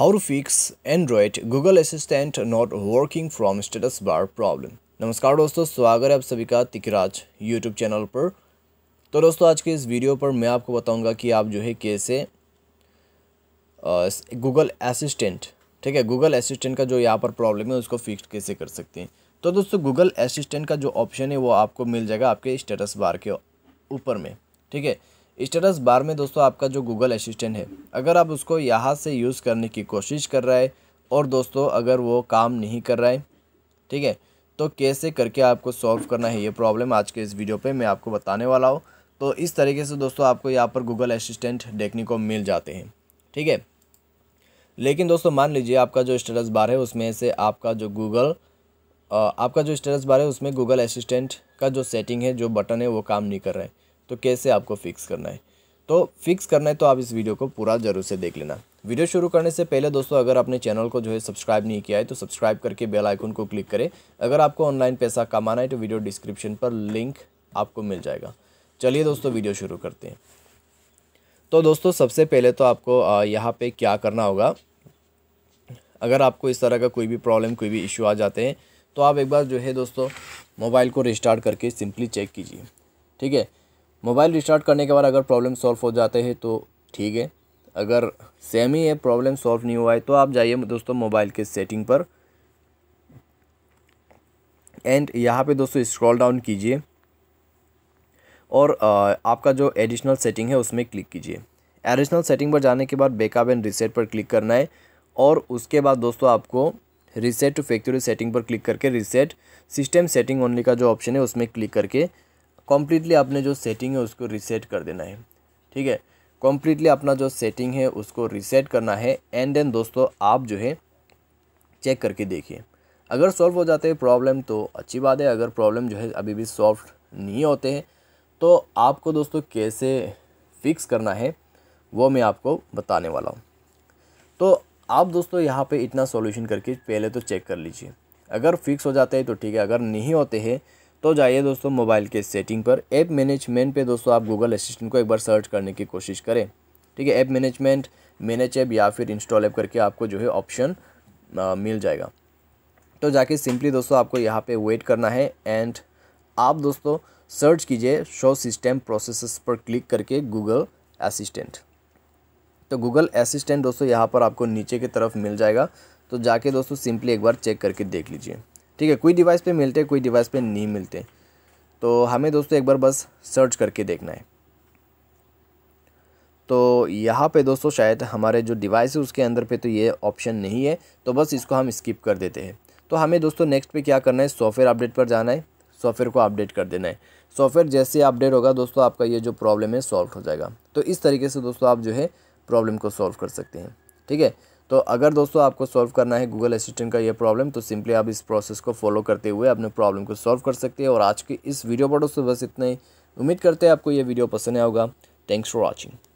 how to fix android Google assistant not working from status bar problem नमस्कार दोस्तों स्वागत है आप सभी का तिकराज यूट्यूब चैनल पर तो दोस्तों आज के इस वीडियो पर मैं आपको बताऊंगा कि आप जो है कैसे गूगल असिस्टेंट ठीक है गूगल असिस्टेंट का जो यहाँ पर प्रॉब्लम है उसको फिक्स कैसे कर सकते हैं तो दोस्तों गूगल असिस्टेंट का जो ऑप्शन है वो आपको मिल जाएगा आपके स्टेटस बार के ऊपर में ठीक है स्टेटस बार में दोस्तों आपका जो गूगल असिस्टेंट है अगर आप उसको यहाँ से यूज़ करने की कोशिश कर रहा है और दोस्तों अगर वो काम नहीं कर रहा है ठीक है तो कैसे करके आपको सॉल्व करना है ये प्रॉब्लम आज के इस वीडियो पे मैं आपको बताने वाला हूँ तो इस तरीके से दोस्तों आपको यहाँ पर गूगल असिस्टेंट देखने को मिल जाते हैं ठीक है लेकिन दोस्तों मान लीजिए आपका जो स्टेटस बार है उसमें से आपका जो गूगल आपका जो स्टेटस बार है उसमें गूगल असिस्टेंट का जो सेटिंग है जो बटन है वो काम नहीं कर रहा है तो कैसे आपको फिक्स करना है तो फिक्स करना है तो आप इस वीडियो को पूरा जरूर से देख लेना वीडियो शुरू करने से पहले दोस्तों अगर आपने चैनल को जो है सब्सक्राइब नहीं किया है तो सब्सक्राइब करके बेल आइकन को क्लिक करें अगर आपको ऑनलाइन पैसा कमाना है तो वीडियो डिस्क्रिप्शन पर लिंक आपको मिल जाएगा चलिए दोस्तों वीडियो शुरू करते हैं तो दोस्तों सबसे पहले तो आपको यहाँ पर क्या करना होगा अगर आपको इस तरह का कोई भी प्रॉब्लम कोई भी इशू आ जाते हैं तो आप एक बार जो है दोस्तों मोबाइल को रिस्टार्ट करके सिंपली चेक कीजिए ठीक है मोबाइल रिस्टार्ट करने के बाद अगर प्रॉब्लम सॉल्व हो जाते हैं तो ठीक है अगर सेम ही है प्रॉब्लम सॉल्व नहीं हुआ है तो आप जाइए दोस्तों मोबाइल के सेटिंग पर एंड यहाँ पे दोस्तों स्क्रॉल डाउन कीजिए और आपका जो एडिशनल सेटिंग है उसमें क्लिक कीजिए एडिशनल सेटिंग पर जाने के बाद बैकअप एंड रिसेट पर क्लिक करना है और उसके बाद दोस्तों आपको रिसेट टू फैक्ट्री सेटिंग पर क्लिक करके रिसेट सिस्टम सेटिंग ओनली का जो ऑप्शन है उसमें क्लिक करके कम्प्लीटली आपने जो सेटिंग है उसको रिसेट कर देना है ठीक है कम्प्लीटली अपना जो सेटिंग है उसको रिसेट करना है एंड देन दोस्तों आप जो है चेक करके देखिए अगर सॉल्व हो जाते हैं प्रॉब्लम तो अच्छी बात है अगर प्रॉब्लम जो है अभी भी सॉल्व नहीं होते हैं तो आपको दोस्तों कैसे फिक्स करना है वो मैं आपको बताने वाला हूँ तो आप दोस्तों यहाँ पे इतना सॉल्यूशन करके पहले तो चेक कर लीजिए अगर फिक्स हो जाते हैं तो ठीक है अगर नहीं होते हैं तो जाइए दोस्तों मोबाइल के सेटिंग पर ऐप मैनेजमेंट पे दोस्तों आप गूगल असिस्टेंट को एक बार सर्च करने की कोशिश करें ठीक है ऐप मैनेजमेंट मैनेज ऐप या फिर इंस्टॉल ऐप करके आपको जो है ऑप्शन मिल जाएगा तो जाके सिंपली दोस्तों आपको यहाँ पे वेट करना है एंड आप दोस्तों सर्च कीजिए शो सिस्टम प्रोसेसेस पर क्लिक करके गूगल असिस्टेंट तो गूगल असिस्टेंट दोस्तों यहाँ पर आपको नीचे की तरफ मिल जाएगा तो जाके दोस्तों सिंपली एक बार चेक करके देख लीजिए ठीक है कोई डिवाइस पे मिलते कोई डिवाइस पे नहीं मिलते तो हमें दोस्तों एक बार बस सर्च करके देखना है तो यहाँ पे दोस्तों शायद हमारे जो डिवाइस है उसके अंदर पे तो ये ऑप्शन नहीं है तो बस इसको हम स्किप कर देते हैं तो हमें दोस्तों नेक्स्ट पे क्या करना है सॉफ्टवेयर अपडेट पर जाना है सॉफ्टवेयर को अपडेट कर देना है सॉफ्टवेयर जैसे अपडेट होगा दोस्तों आपका ये जो प्रॉब्लम है सॉल्व हो जाएगा तो इस तरीके से दोस्तों आप जो है प्रॉब्लम को सॉल्व कर सकते हैं ठीक है तो अगर दोस्तों आपको सॉल्व करना है गूगल असिस्टेंट का ये प्रॉब्लम तो सिंपली आप इस प्रोसेस को फॉलो करते हुए अपने प्रॉब्लम को सॉल्व कर सकते हैं और आज के इस वीडियो पर दोस्तों बस इतना ही उम्मीद करते हैं आपको ये वीडियो पसंद आएगा थैंक्स फॉर वॉचिंग